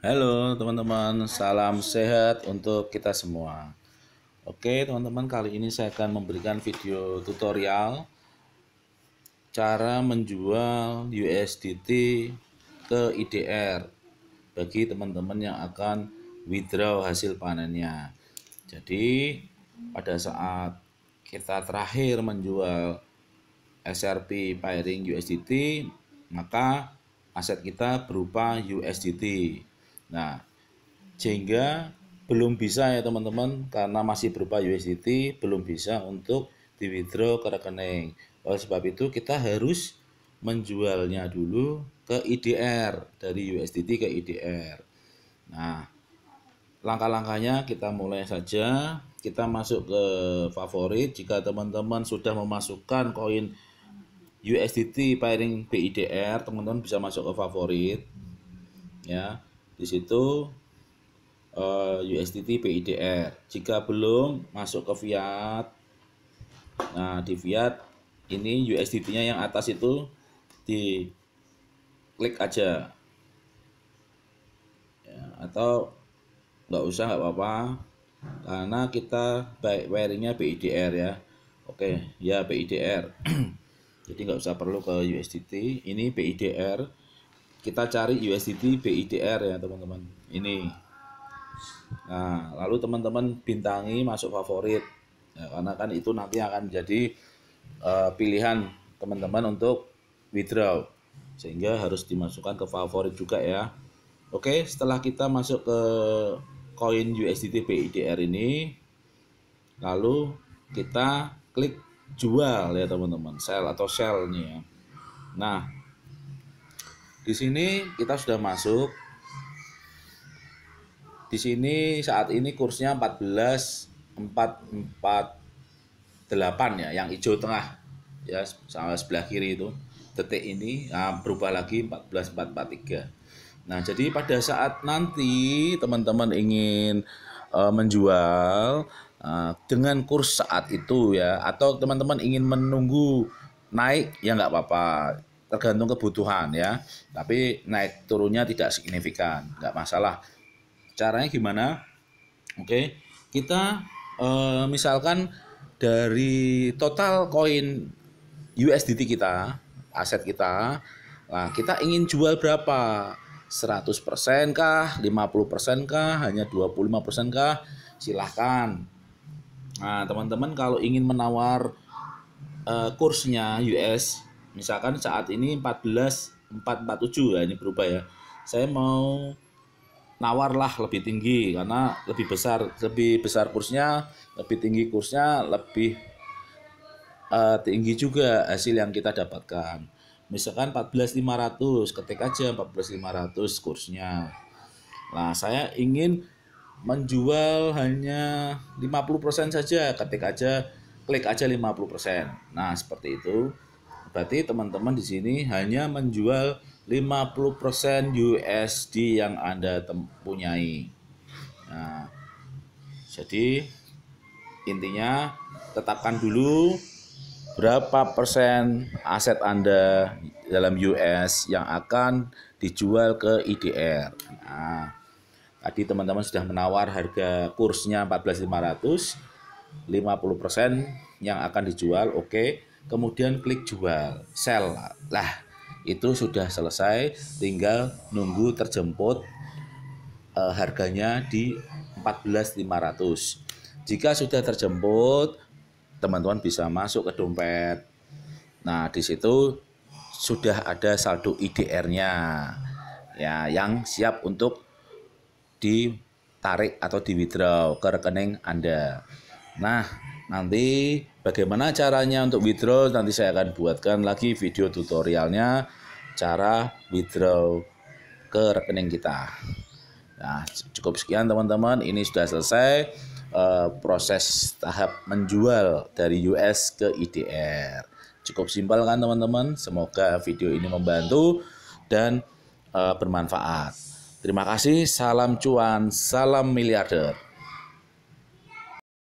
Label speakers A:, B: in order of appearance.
A: Halo teman-teman, salam sehat untuk kita semua. Oke teman-teman, kali ini saya akan memberikan video tutorial cara menjual USDT ke IDR bagi teman-teman yang akan withdraw hasil panennya. Jadi pada saat kita terakhir menjual SRP pairing USDT, maka aset kita berupa USDT Nah, sehingga belum bisa ya teman-teman karena masih berupa USDT belum bisa untuk di withdraw ke rekening. Oleh sebab itu kita harus menjualnya dulu ke IDR dari USDT ke IDR. Nah, langkah-langkahnya kita mulai saja. Kita masuk ke favorit. Jika teman-teman sudah memasukkan koin USDT pairing BIDR, teman-teman bisa masuk ke favorit. Ya. Di situ eh, USDT PIDR. Jika belum masuk ke fiat. Nah, di fiat ini USDT-nya yang atas itu di klik aja. Ya, atau nggak usah nggak apa-apa karena kita baik wiringnya PIDR ya oke ya PIDR jadi nggak usah perlu ke USDT ini PIDR kita cari USDT BIDR ya teman-teman ini nah lalu teman-teman bintangi masuk favorit ya, karena kan itu nanti akan menjadi uh, eh, pilihan teman-teman untuk withdraw sehingga harus dimasukkan ke favorit juga ya Oke setelah kita masuk ke koin USDT BIDR ini lalu kita klik jual ya teman-teman sell atau sell nih ya nah di sini kita sudah masuk. Di sini saat ini kursnya 14448 ya, yang hijau tengah ya sama sebelah kiri itu detik ini nah, berubah lagi 14443. Nah, jadi pada saat nanti teman-teman ingin uh, menjual uh, dengan kurs saat itu ya atau teman-teman ingin menunggu naik ya nggak apa-apa tergantung kebutuhan ya. Tapi naik turunnya tidak signifikan, nggak masalah. Caranya gimana? Oke, kita eh, misalkan dari total koin USDT kita, aset kita, nah kita ingin jual berapa? 100% kah? 50% kah? Hanya 25% kah? Silahkan. Nah, teman-teman kalau ingin menawar uh, kursnya US misalkan saat ini 14447 ya nah, ini berubah ya saya mau nawarlah lebih tinggi karena lebih besar lebih besar kursnya lebih tinggi kursnya lebih uh, tinggi juga hasil yang kita dapatkan misalkan 14500 ketik aja 14500 kursnya nah saya ingin menjual hanya 50% saja ketik aja klik aja 50% nah seperti itu Berarti teman-teman di sini hanya menjual 50% USD yang Anda punyai. Nah, jadi intinya tetapkan dulu berapa persen aset Anda dalam US yang akan dijual ke IDR. Nah, tadi teman-teman sudah menawar harga kursnya 14.500 50% yang akan dijual oke okay kemudian klik jual sell lah itu sudah selesai tinggal nunggu terjemput e, harganya di 14.500 jika sudah terjemput teman-teman bisa masuk ke dompet nah disitu sudah ada saldo IDR-nya ya yang siap untuk ditarik atau di withdraw ke rekening Anda nah Nanti bagaimana caranya untuk withdraw nanti saya akan buatkan lagi video tutorialnya cara withdraw ke rekening kita. Nah, cukup sekian teman-teman, ini sudah selesai uh, proses tahap menjual dari US ke IDR. Cukup simpel kan teman-teman? Semoga video ini membantu dan uh, bermanfaat. Terima kasih, salam cuan, salam miliarder.